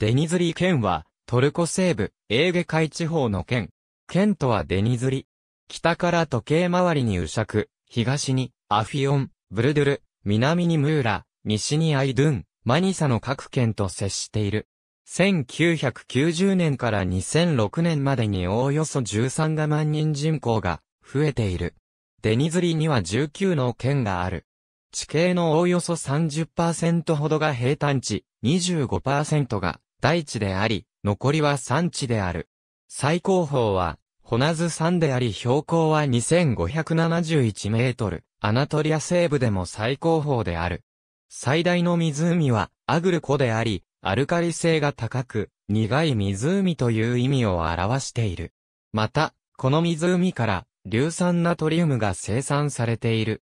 デニズリ県は、トルコ西部、エーゲ海地方の県。県とはデニズリ。北から時計回りにウシャク、東に、アフィオン、ブルドゥル、南にムーラ、西にアイドゥン、マニサの各県と接している。1990年から2006年までにおおよそ13が万人人口が増えている。デニズリには19の県がある。地形のおおよそ30%ほどが平坦地、25%が大地であり、残りは山地である。最高峰は、ホナズ山であり標高は2571メートル、アナトリア西部でも最高峰である。最大の湖は、アグル湖であり、アルカリ性が高く、苦い湖という意味を表している。また、この湖から、硫酸ナトリウムが生産されている。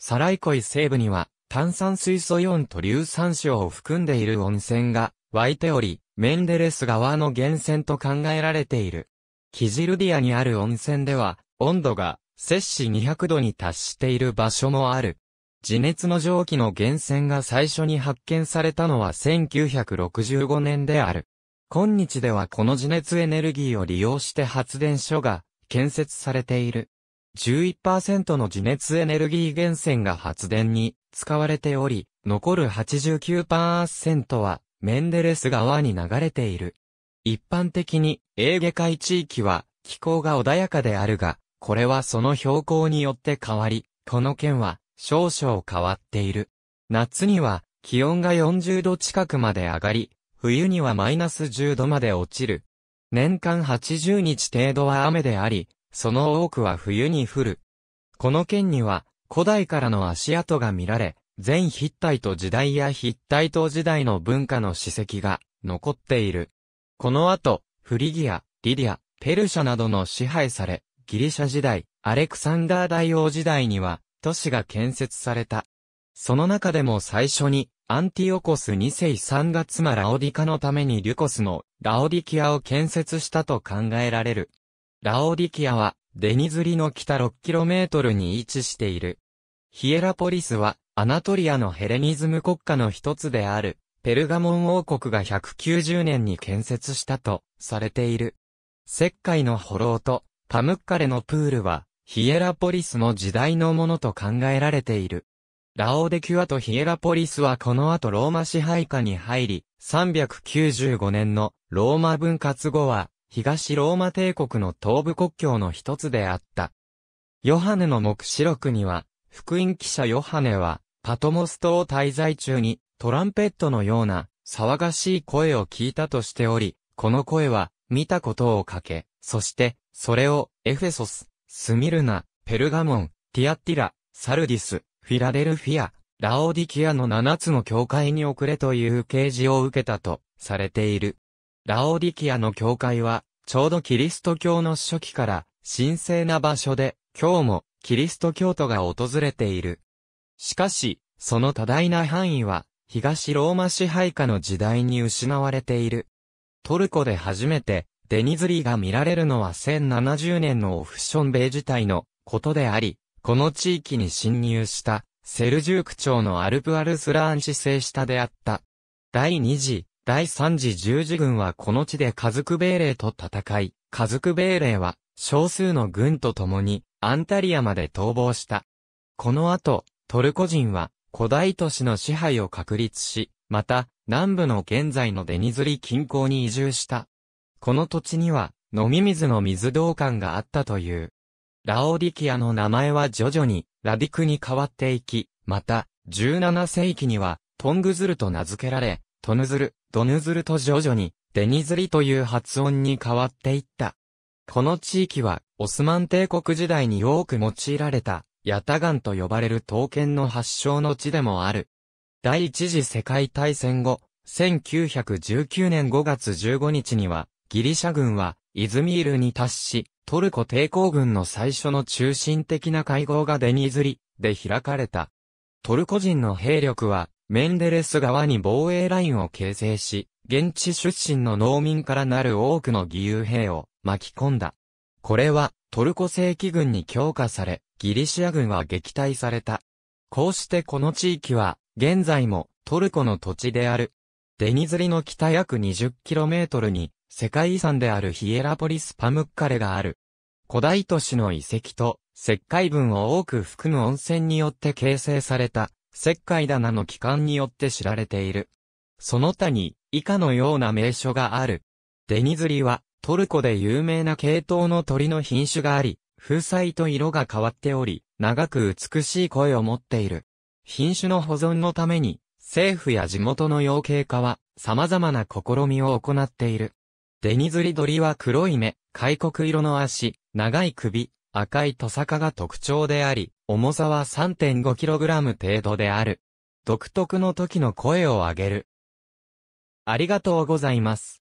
サライコイ西部には、炭酸水素イオンと硫酸塩を含んでいる温泉が湧いており、メンデレス川の源泉と考えられている。キジルディアにある温泉では、温度が摂氏200度に達している場所もある。地熱の蒸気の源泉が最初に発見されたのは1965年である。今日ではこの地熱エネルギーを利用して発電所が建設されている。11%の地熱エネルギー源泉が発電に使われており、残る89%はメンデレス川に流れている。一般的に、エーゲ海地域は、気候が穏やかであるが、これはその標高によって変わり、この県は、少々変わっている。夏には、気温が40度近くまで上がり、冬にはマイナス10度まで落ちる。年間80日程度は雨であり、その多くは冬に降る。この県には、古代からの足跡が見られ、全筆体と時代や筆体と時代の文化の史跡が残っている。この後、フリギア、リディア、ペルシャなどの支配され、ギリシャ時代、アレクサンダー大王時代には、都市が建設された。その中でも最初に、アンティオコス2世3月間ラオディカのためにリュコスのラオディキアを建設したと考えられる。ラオディキアは、デニズリの北 6km に位置している。ヒエラポリスは、アナトリアのヘレニズム国家の一つである、ペルガモン王国が190年に建設したとされている。石灰のホローとパムッカレのプールはヒエラポリスの時代のものと考えられている。ラオデキュアとヒエラポリスはこの後ローマ支配下に入り、395年のローマ分割後は東ローマ帝国の東部国境の一つであった。ヨハネの目視録には、福音記者ヨハネは、パトモス島滞在中にトランペットのような騒がしい声を聞いたとしており、この声は見たことをかけ、そしてそれをエフェソス、スミルナ、ペルガモン、ティアティラ、サルディス、フィラデルフィア、ラオディキアの7つの教会に送れという啓示を受けたとされている。ラオディキアの教会は、ちょうどキリスト教の初期から神聖な場所で、今日もキリスト教徒が訪れている。しかし、その多大な範囲は、東ローマ支配下の時代に失われている。トルコで初めて、デニズリーが見られるのは1070年のオフション米時代のことであり、この地域に侵入した、セルジューク朝のアルプアルスラーン市制下であった。第2次、第3次十字軍はこの地でカズクベイレと戦い、カズクベイレは少数の軍と共にアンタリアまで逃亡した。この後、トルコ人は古代都市の支配を確立し、また、南部の現在のデニズリ近郊に移住した。この土地には、飲み水の水道管があったという。ラオディキアの名前は徐々に、ラディクに変わっていき、また、17世紀には、トングズルと名付けられ、トヌズル、ドヌズルと徐々に、デニズリという発音に変わっていった。この地域は、オスマン帝国時代に多く用いられた、ヤタガンと呼ばれる刀剣の発祥の地でもある。第一次世界大戦後、1919年5月15日には、ギリシャ軍は、イズミールに達し、トルコ抵抗軍の最初の中心的な会合がデニズリで開かれた。トルコ人の兵力は、メンデレス側に防衛ラインを形成し、現地出身の農民からなる多くの義勇兵を巻き込んだ。これは、トルコ正規軍に強化され、ギリシア軍は撃退された。こうしてこの地域は、現在もトルコの土地である。デニズリの北約 20km に、世界遺産であるヒエラポリス・パムッカレがある。古代都市の遺跡と、石灰分を多く含む温泉によって形成された、石灰棚の機関によって知られている。その他に、以下のような名所がある。デニズリは、トルコで有名な系統の鳥の品種があり、風彩と色が変わっており、長く美しい声を持っている。品種の保存のために、政府や地元の養鶏家は、様々な試みを行っている。デニズリ鳥は黒い目、開国色の足、長い首、赤いトサカが特徴であり、重さは 3.5kg 程度である。独特の時の声を上げる。ありがとうございます。